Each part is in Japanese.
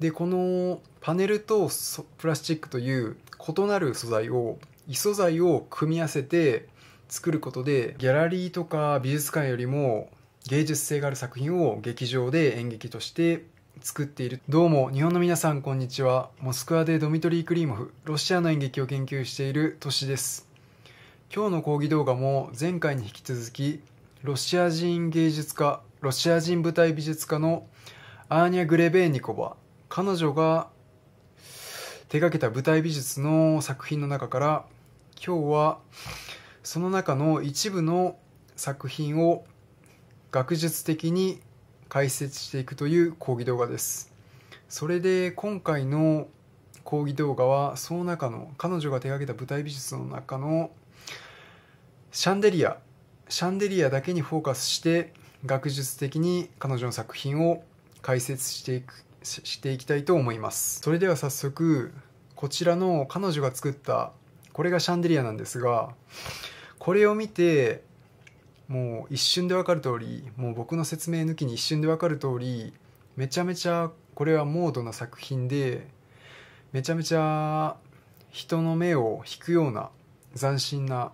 でこのパネルとプラスチックという異なる素材を異素材を組み合わせて作ることでギャラリーとか美術館よりも芸術性がある作品を劇場で演劇として作っているどうも日本の皆さんこんにちはモスクワでドミトリー・クリームフロシアの演劇を研究している都市です今日の講義動画も前回に引き続きロシア人芸術家ロシア人舞台美術家のアーニャ・グレベーニコバ彼女が手がけた舞台美術の作品の中から今日はその中の一部の作品を学術的に解説していくという講義動画ですそれで今回の講義動画はその中の彼女が手がけた舞台美術の中のシャンデリアシャンデリアだけにフォーカスして学術的に彼女の作品を解説していくしていきたいと思いますそれでは早速こちらの彼女が作ったこれがシャンデリアなんですがこれを見てもう一瞬で分かる通りもう僕の説明抜きに一瞬で分かる通りめちゃめちゃこれはモードな作品でめちゃめちゃ人の目を引くような斬新な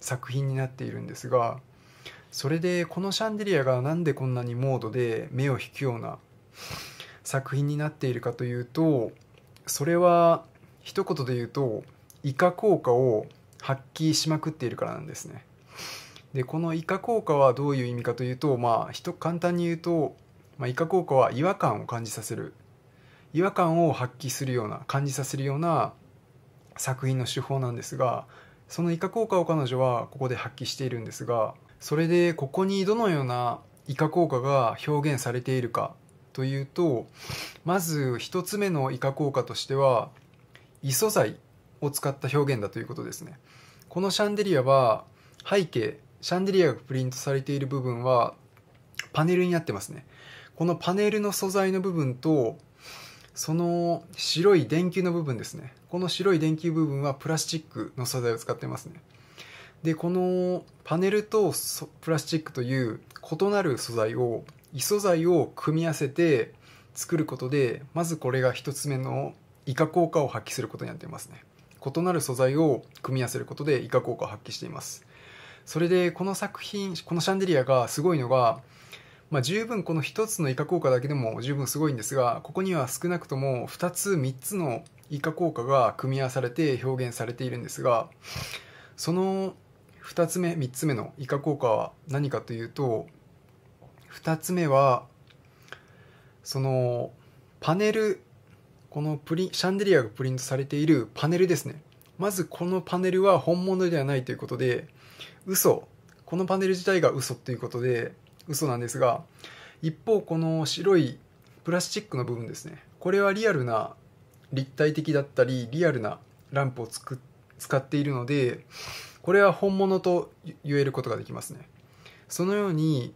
作品になっているんですがそれでこのシャンデリアがなんでこんなにモードで目を引くような作品になっているかというとそれは一言で言うとイカ効果を発揮しまくっているからなんですね。でこのイカ効果はどういう意味かというとまあ簡単に言うと、まあ、イカ効果は違和感を感じさせる違和感を発揮するような感じさせるような作品の手法なんですがそのイカ効果を彼女はここで発揮しているんですがそれでここにどのようなイカ効果が表現されているかというとまず1つ目のイカ効果としては異素材を使った表現だということですねこのシャンデリアは背景シャンデリアがプリントされている部分はパネルになってますねこのパネルの素材の部分とその白い電球の部分ですねこの白い電球部分はプラスチックの素材を使ってますねでこのパネルとプラスチックという異なる素材を異素材を組み合わせて作ることでまずこれが1つ目のイカ効果を発揮することになっていますね異なる素材を組み合わせることでイカ効果を発揮していますそれでこの作品このシャンデリアがすごいのが、まあ、十分この1つのイカ効果だけでも十分すごいんですがここには少なくとも2つ3つのイカ効果が組み合わされて表現されているんですがその2つ目3つ目のイカ効果は何かというと2つ目はそのパネルこのプリシャンデリアがプリントされているパネルですねまずこのパネルは本物ではないということで嘘このパネル自体が嘘ということで嘘なんですが一方この白いプラスチックの部分ですねこれはリアルな立体的だったりリアルなランプを使っているのでこれは本物と言えることができますねそのように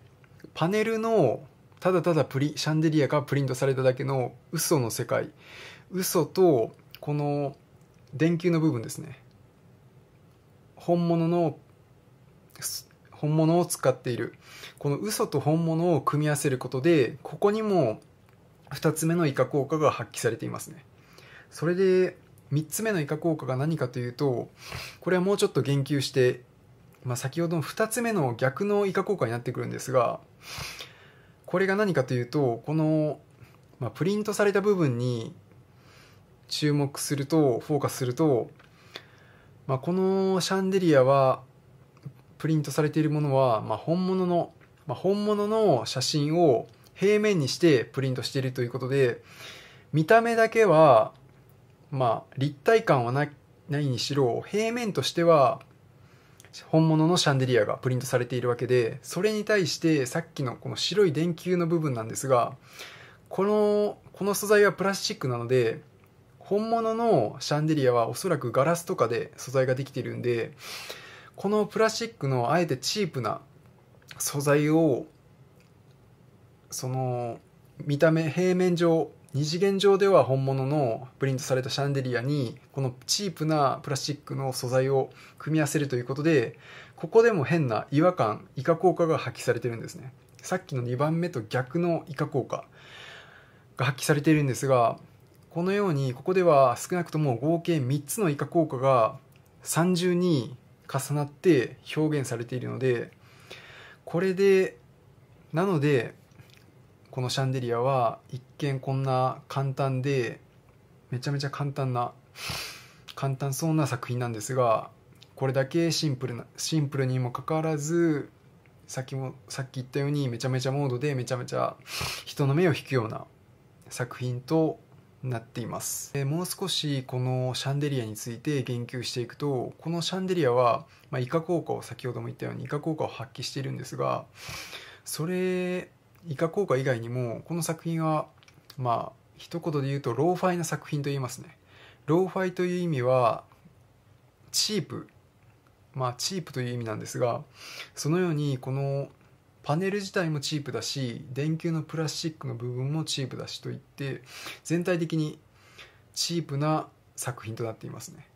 パネルのただただプリシャンデリアがプリントされただけの嘘の世界嘘とこの電球の部分ですね本物の本物を使っているこの嘘と本物を組み合わせることでここにも2つ目のイカ効果が発揮されていますねそれで3つ目のイカ効果が何かというとこれはもうちょっと言及してまあ、先ほどの2つ目の逆の以下効果になってくるんですがこれが何かというとこの、まあ、プリントされた部分に注目するとフォーカスすると、まあ、このシャンデリアはプリントされているものは、まあ、本物の、まあ、本物の写真を平面にしてプリントしているということで見た目だけは、まあ、立体感はなないにしろ平面としては本物のシャンデリアがプリントされているわけで、それに対してさっきのこの白い電球の部分なんですが、この、この素材はプラスチックなので、本物のシャンデリアはおそらくガラスとかで素材ができているんで、このプラスチックのあえてチープな素材を、その、見た目、平面上二次元上では本物のプリントされたシャンデリアにこのチープなプラスチックの素材を組み合わせるということでここでも変な違和感イカ効果が発揮されてるんですねさっきの2番目と逆のイカ効果が発揮されているんですがこのようにここでは少なくとも合計3つのイカ効果が30に重なって表現されているのでこれでなのでこのシャンデリアは一見こんな簡単でめちゃめちゃ簡単な簡単そうな作品なんですがこれだけシンプルなシンプルにもかかわらずさっきもさっき言ったようにめちゃめちゃモードでめちゃめちゃ人の目を引くような作品となっていますもう少しこのシャンデリアについて言及していくとこのシャンデリアは、まあ、イカ効果を先ほども言ったようにイカ効果を発揮しているんですがそれイカ効果以外にもこの作品はまあ一言で言うとローファイな作品と言いますねローファイという意味はチープまあチープという意味なんですがそのようにこのパネル自体もチープだし電球のプラスチックの部分もチープだしといって全体的にチープな作品となっていますね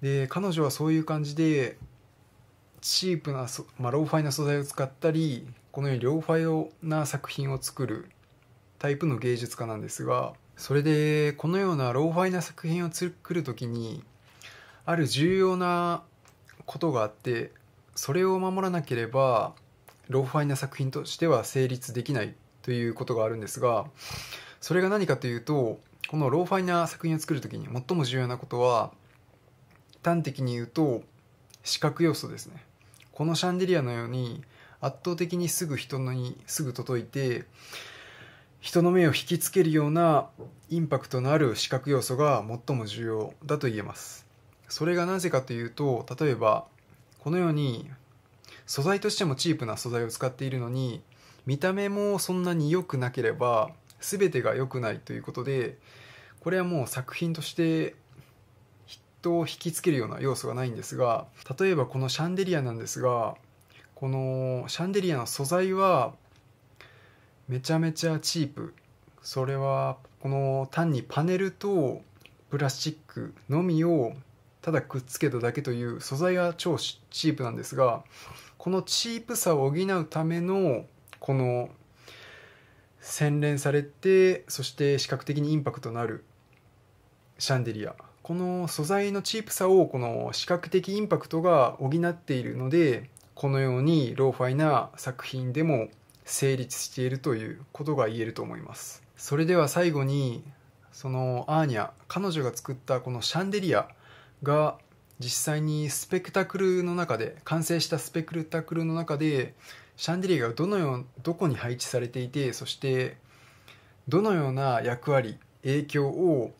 で彼女はそういう感じでチープな、まあ、ローファイな素材を使ったりこのようにローファイな作品を作るタイプの芸術家なんですがそれでこのようなローファイな作品を作る時にある重要なことがあってそれを守らなければローファイな作品としては成立できないということがあるんですがそれが何かというとこのローファイな作品を作る時に最も重要なことは端的に言うと視覚要素ですねこのシャンデリアのように圧倒的にすぐ人にすぐ届いて人の目を引きつけるようなインパクトのある視覚要素が最も重要だと言えますそれがなぜかというと例えばこのように素材としてもチープな素材を使っているのに見た目もそんなに良くなければ全てが良くないということでこれはもう作品として人を引きつけるような要素がないんですが例えばこのシャンデリアなんですがこのシャンデリアの素材はめちゃめちゃチープそれはこの単にパネルとプラスチックのみをただくっつけただけという素材が超チープなんですがこのチープさを補うためのこの洗練されてそして視覚的にインパクトのあるシャンデリアこの素材のチープさをこの視覚的インパクトが補っているのでこのようにローファイな作品でも成立しているということが言えると思いますそれでは最後にそのアーニャ彼女が作ったこのシャンデリアが実際にスペクタクルの中で完成したスペクタクルの中でシャンデリアがどのようどこに配置されていてそしてどのような役割影響を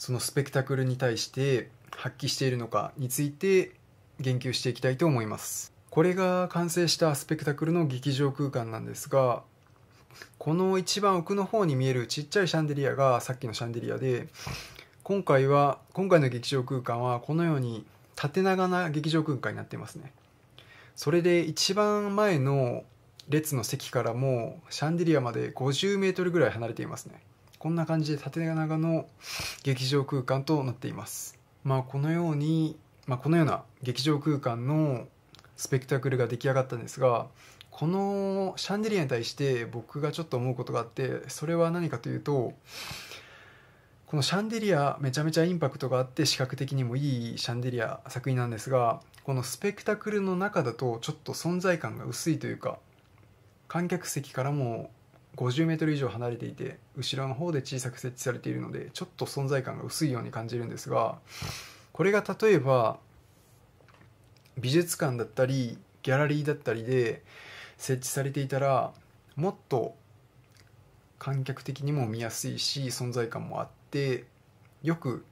そのスペクタクルに対して発揮しているのかについて言及していきたいと思いますこれが完成したスペクタクルの劇場空間なんですがこの一番奥の方に見えるちっちゃいシャンデリアがさっきのシャンデリアで今回は今回の劇場空間はこのように縦長な劇場空間になっていますねそれで一番前の列の席からもシャンデリアまで50メートルぐらい離れていますねこんな感じで縦長の劇場空間となっています。まあ、このように、まあ、このような劇場空間のスペクタクルが出来上がったんですがこのシャンデリアに対して僕がちょっと思うことがあってそれは何かというとこのシャンデリアめちゃめちゃインパクトがあって視覚的にもいいシャンデリア作品なんですがこのスペクタクルの中だとちょっと存在感が薄いというか観客席からも 50m 以上離れていて後ろの方で小さく設置されているのでちょっと存在感が薄いように感じるんですがこれが例えば美術館だったりギャラリーだったりで設置されていたらもっと観客的にも見やすいし存在感もあってよく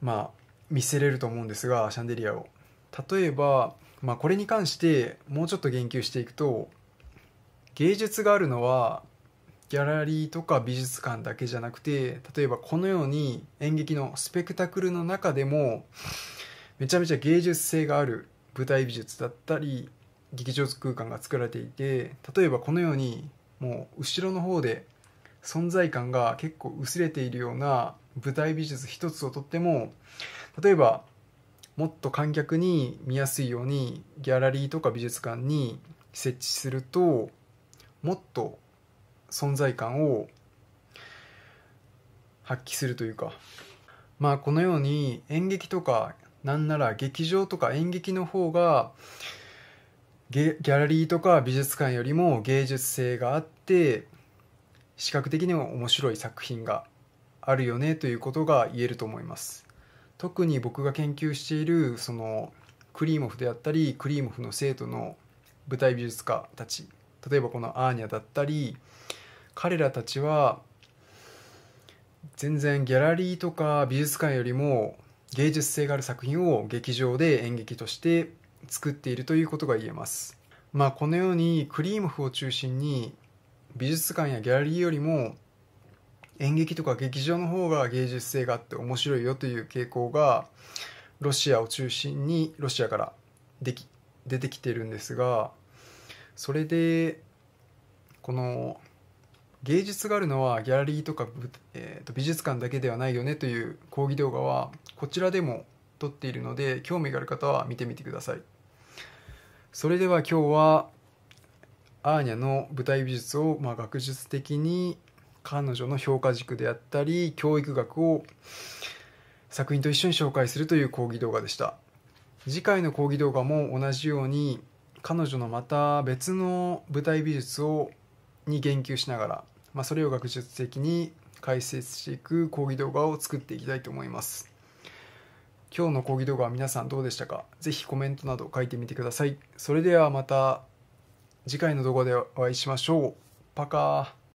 まあ見せれると思うんですがシャンデリアを例えば、まあ、これに関してもうちょっと言及していくと芸術があるのはギャラリーとか美術館だけじゃなくて例えばこのように演劇のスペクタクルの中でもめちゃめちゃ芸術性がある舞台美術だったり劇場空間が作られていて例えばこのようにもう後ろの方で存在感が結構薄れているような舞台美術一つをとっても例えばもっと観客に見やすいようにギャラリーとか美術館に設置するともっと存在感を発揮するというかまあこのように演劇とかなんなら劇場とか演劇の方がギャラリーとか美術館よりも芸術性があって視覚的にも面白い作品があるよねということが言えると思います。特に僕が研究しているそのクリーモフであったりクリーモフの生徒の舞台美術家たち例えばこのアーニャだったり彼らたちは全然ギャラリーとか美術館よりも芸術性がある作品を劇場で演劇として作っているということが言えます。まあ、このようにクリームフを中心に美術館やギャラリーよりも演劇とか劇場の方が芸術性があって面白いよという傾向がロシアを中心にロシアからでき出てきてるんですがそれでこの芸術があるのはギャラリーとか、えと美術館だけではないよねという講義動画はこちらでも撮っているので興味がある方は見てみてくださいそれでは今日はアーニャの舞台美術を、まあ、学術的に彼女の評価軸であったり教育学を作品と一緒に紹介するという講義動画でした次回の講義動画も同じように彼女のまた別の舞台美術をに言及しながら、まあ、それを学術的に解説していく講義動画を作っていきたいと思います今日の講義動画は皆さんどうでしたか是非コメントなど書いてみてくださいそれではまた次回の動画でお会いしましょうパカー